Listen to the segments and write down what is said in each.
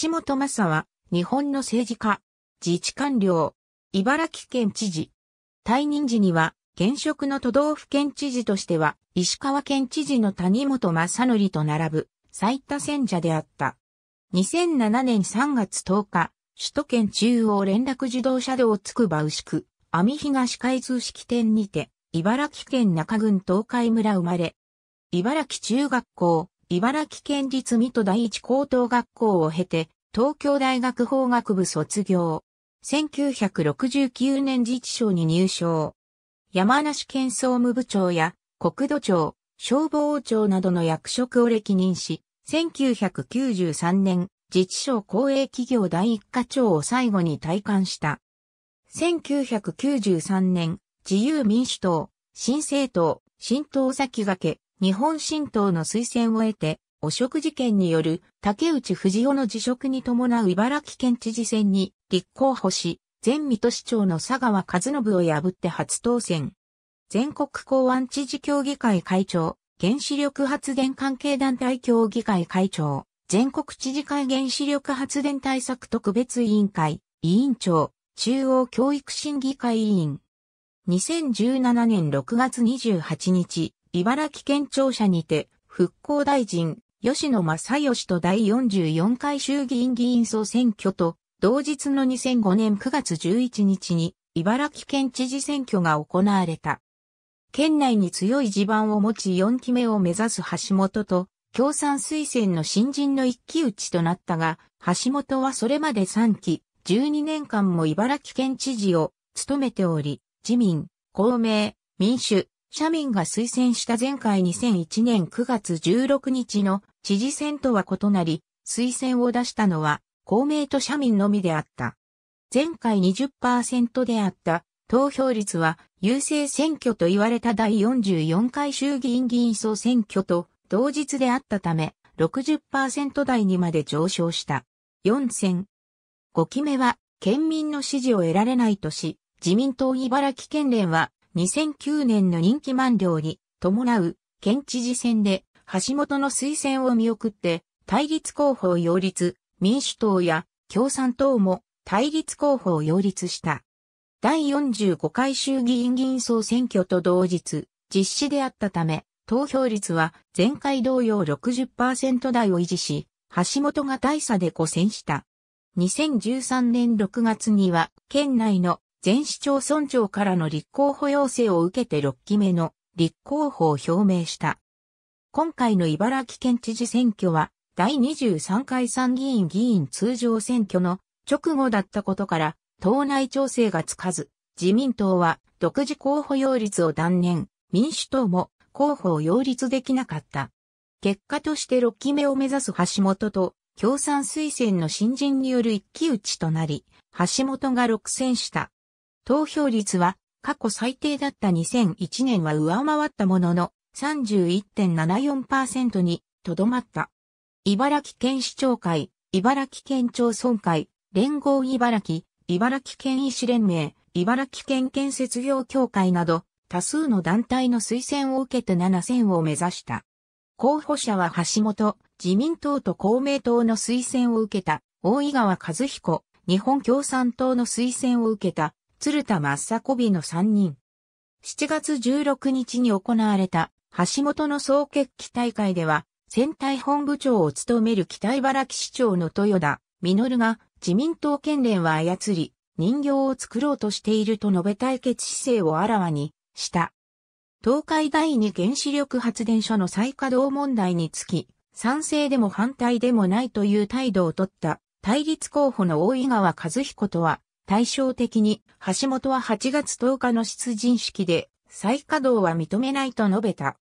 橋本正は、日本の政治家、自治官僚、茨城県知事。退任時には、現職の都道府県知事としては、石川県知事の谷本正則と並ぶ、最多選者であった。2007年3月10日、首都圏中央連絡自動車道つくば牛区、網東開通式典にて、茨城県中郡東海村生まれ。茨城中学校、茨城県立水戸第一高等学校を経て、東京大学法学部卒業。1969年自治省に入省。山梨県総務部長や国土庁、消防庁などの役職を歴任し、1993年、自治省公営企業第一課長を最後に退官した。1993年、自由民主党、新政党、新党先駆け、日本新党の推薦を得て、汚職事件による竹内藤夫の辞職に伴う茨城県知事選に立候補し、前水戸市長の佐川和信を破って初当選。全国公安知事協議会会長、原子力発電関係団体協議会会長、全国知事会原子力発電対策特別委員会、委員長、中央教育審議会委員。2017年6月28日、茨城県庁舎にて、復興大臣、吉野正義と第44回衆議院議員総選挙と、同日の2005年9月11日に、茨城県知事選挙が行われた。県内に強い地盤を持ち4期目を目指す橋本と、共産推薦の新人の一騎打ちとなったが、橋本はそれまで3期、12年間も茨城県知事を務めており、自民、公明、民主、社民が推薦した前回2001年9月16日の知事選とは異なり、推薦を出したのは公明と社民のみであった。前回20%であった投票率は優勢選挙と言われた第44回衆議院議員総選挙と同日であったため60%台にまで上昇した。4選。5期目は県民の支持を得られないとし、自民党茨城県連は2009年の任期満了に伴う県知事選で橋本の推薦を見送って対立候補を擁立、民主党や共産党も対立候補を擁立した。第45回衆議院議員総選挙と同日、実施であったため、投票率は前回同様60%台を維持し、橋本が大差で5選した。2013年6月には、県内の全市町村長からの立候補要請を受けて6期目の立候補を表明した。今回の茨城県知事選挙は、第23回参議院議員通常選挙の直後だったことから、党内調整がつかず、自民党は独自候補擁立を断念、民主党も候補を擁立できなかった。結果として6期目を目指す橋本と共産推薦の新人による一騎打ちとなり、橋本が6選した。投票率は過去最低だった2001年は上回ったものの31.74%にとどまった。茨城県市長会、茨城県町村会、連合茨城、茨城県医師連盟、茨城県建設業協会など、多数の団体の推薦を受けて7選を目指した。候補者は橋本、自民党と公明党の推薦を受けた、大井川和彦、日本共産党の推薦を受けた、鶴田っ子美の3人。7月16日に行われた橋本の総決起大会では、選対本部長を務める北茨城市長の豊田実が自民党県連は操り、人形を作ろうとしていると述べ対決姿勢をあらわにした。東海第二原子力発電所の再稼働問題につき、賛成でも反対でもないという態度をとった対立候補の大井川和彦とは対照的に、橋本は8月10日の出陣式で、再稼働は認めないと述べた。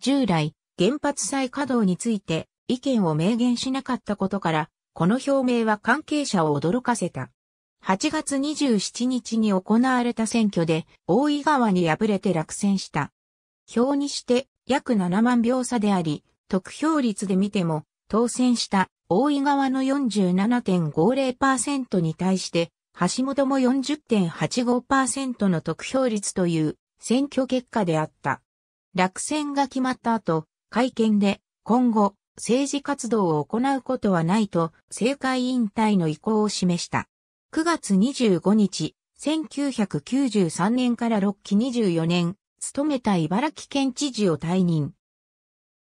従来、原発再稼働について意見を明言しなかったことから、この表明は関係者を驚かせた。8月27日に行われた選挙で、大井川に敗れて落選した。票にして約7万票差であり、得票率で見ても、当選した大井川の47.50%に対して、橋本も40.85%の得票率という選挙結果であった。落選が決まった後、会見で今後政治活動を行うことはないと政界引退の意向を示した。9月25日、1993年から6期24年、勤めた茨城県知事を退任。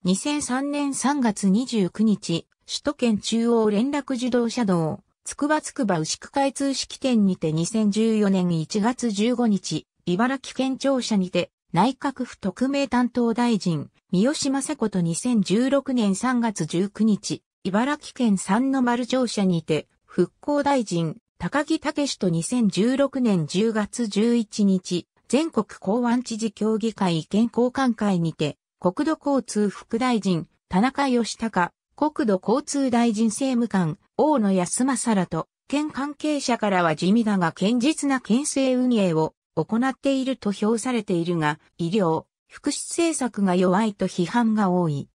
2003年3月29日、首都圏中央連絡自動車道、つくばつくば牛久開通式典にて2014年1月15日、茨城県庁舎にて、内閣府特命担当大臣、三好雅子と2016年3月19日、茨城県三の丸庁舎にて、復興大臣、高木武史と2016年10月11日、全国公安知事協議会意見交換会にて、国土交通副大臣、田中義孝、国土交通大臣政務官、大野康政らと、県関係者からは地味だが堅実な県政運営を行っていると評されているが、医療、福祉政策が弱いと批判が多い。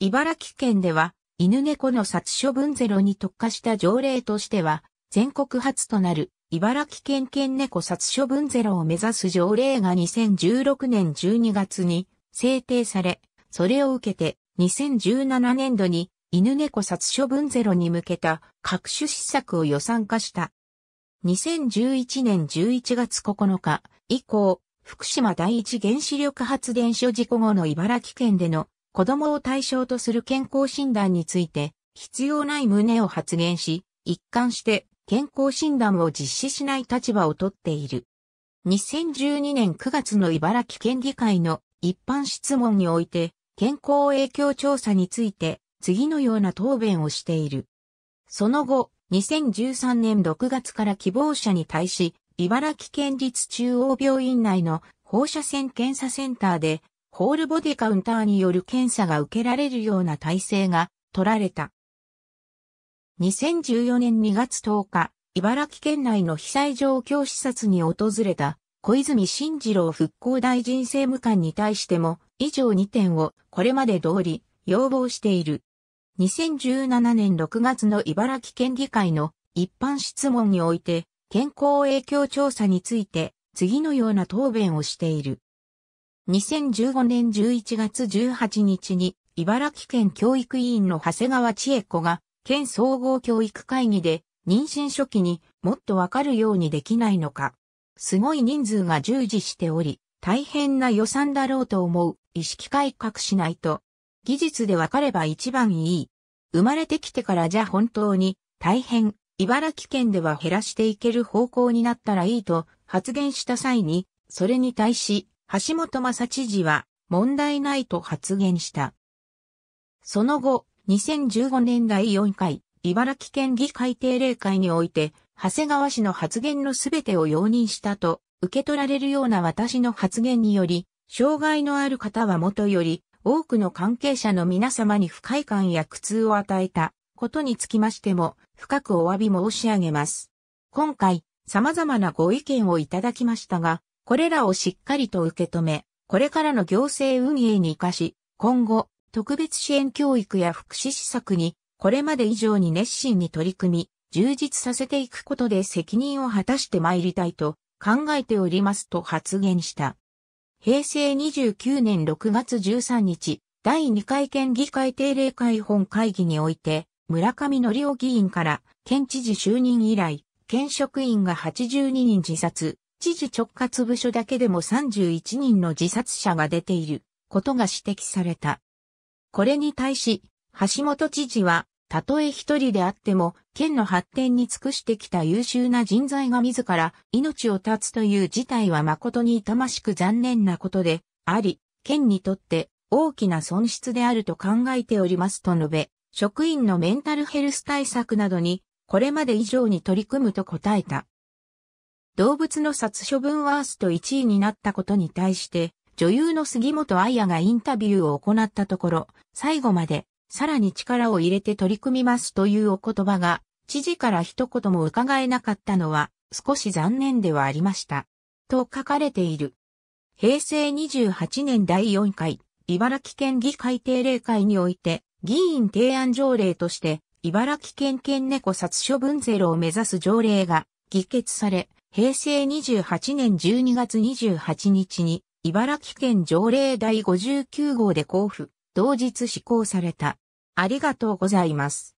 茨城県では、犬猫の殺処分ゼロに特化した条例としては、全国初となる茨城県県猫殺処分ゼロを目指す条例が2016年12月に制定され、それを受けて2017年度に犬猫殺処分ゼロに向けた各種施策を予算化した。2011年11月9日以降、福島第一原子力発電所事故後の茨城県での子供を対象とする健康診断について必要ない旨を発言し、一貫して健康診断を実施しない立場をとっている。2012年9月の茨城県議会の一般質問において健康影響調査について次のような答弁をしている。その後、2013年6月から希望者に対し、茨城県立中央病院内の放射線検査センターで、ホールボディカウンターによる検査が受けられるような体制が取られた。2014年2月10日、茨城県内の被災状況視察に訪れた小泉進次郎復興大臣政務官に対しても、以上2点をこれまで通り要望している。2017年6月の茨城県議会の一般質問において、健康影響調査について、次のような答弁をしている。2015年11月18日に、茨城県教育委員の長谷川千恵子が、県総合教育会議で、妊娠初期にもっとわかるようにできないのか、すごい人数が従事しており、大変な予算だろうと思う、意識改革しないと。技術でわかれば一番いい。生まれてきてからじゃ本当に、大変、茨城県では減らしていける方向になったらいいと発言した際に、それに対し、橋本正知事は問題ないと発言した。その後、2015年第4回、茨城県議会定例会において、長谷川氏の発言のすべてを容認したと受け取られるような私の発言により、障害のある方はもとより、多くの関係者の皆様に不快感や苦痛を与えたことにつきましても、深くお詫び申し上げます。今回、様々なご意見をいただきましたが、これらをしっかりと受け止め、これからの行政運営に活かし、今後、特別支援教育や福祉施策に、これまで以上に熱心に取り組み、充実させていくことで責任を果たして参りたいと考えておりますと発言した。平成29年6月13日、第2回県議会定例会本会議において、村上則夫議員から県知事就任以来、県職員が82人自殺、知事直轄部署だけでも31人の自殺者が出ていることが指摘された。これに対し、橋本知事はたとえ一人であっても、県の発展に尽くしてきた優秀な人材が自ら命を絶つという事態は誠に痛ましく残念なことで、あり、県にとって大きな損失であると考えておりますと述べ、職員のメンタルヘルス対策などに、これまで以上に取り組むと答えた。動物の殺処分ワースト1位になったことに対して、女優の杉本彩がインタビューを行ったところ、最後までさらに力を入れて取り組みますというお言葉が、知事から一言も伺えなかったのは、少し残念ではありました。と書かれている。平成28年第4回、茨城県議会定例会において、議員提案条例として、茨城県県猫殺処分ゼロを目指す条例が議決され、平成28年12月28日に、茨城県条例第59号で交付。同日施行された。ありがとうございます。